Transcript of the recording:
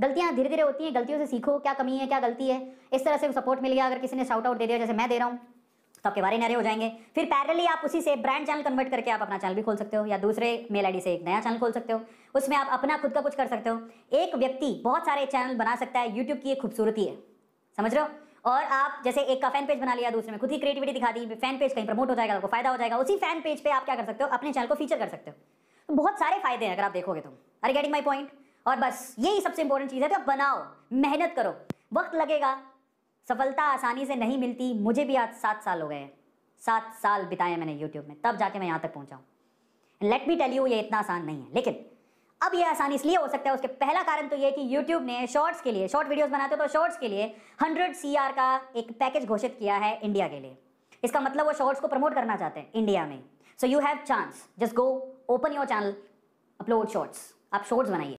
गलतियां धीरे धीरे होती हैं गलतियों से सीखो क्या कमी है क्या गलती है इस तरह से सपोर्ट मिल गया अगर किसी ने शाउट आउट दे दिया जैसे मैं दे रहा हूँ तो आपके बारे नरे हो जाएंगे फिर पैरली आप उसी से ब्रांड चैनल कन्वर्ट करके आप अपना चैनल भी खोल सकते हो या दूसरे मेल आईडी से एक नया चैनल खोल सकते हो उसमें आप अपना खुद का कुछ कर सकते हो एक व्यक्ति बहुत सारे चैनल बना सकता है यूट्यूब की एक खूबसूरती है समझ रहे हो और आप जैसे एक का फैन पेज बना लिया दूसरे में खुद ही क्रिएटिविटी दिखा दी फैन पेज कहीं प्रमोट हो जाएगा आपको फायदा हो जाएगा उसी फैन पेज पर आप क्या कर सकते हो अपने चैनल को फीचर कर सकते हो तो बहुत सारे फायदे हैं अगर आप देखोगे तो अरे गेटिंग माई पॉइंट और बस यही सबसे इंपॉर्टेंट चीज़ है तो बनाओ मेहनत करो वक्त लगेगा सफलता आसानी से नहीं मिलती मुझे भी आज सात साल हो गए सात साल बिताए मैंने यूट्यूब में तब जाके मैं यहाँ तक पहुंचा हूं लेट मी टेल यू ये इतना आसान नहीं है लेकिन अब ये आसान इसलिए हो सकता है उसके पहला कारण तो ये कि YouTube ने शॉर्ट्स के लिए शॉर्ट वीडियोस बनाते तो शॉर्ट्स के लिए 100 सी का एक पैकेज घोषित किया है इंडिया के लिए इसका मतलब वो शॉर्ट्स को प्रमोट करना चाहते हैं इंडिया में so you have chance just go open your channel upload shorts आप शॉर्ट्स बनाइए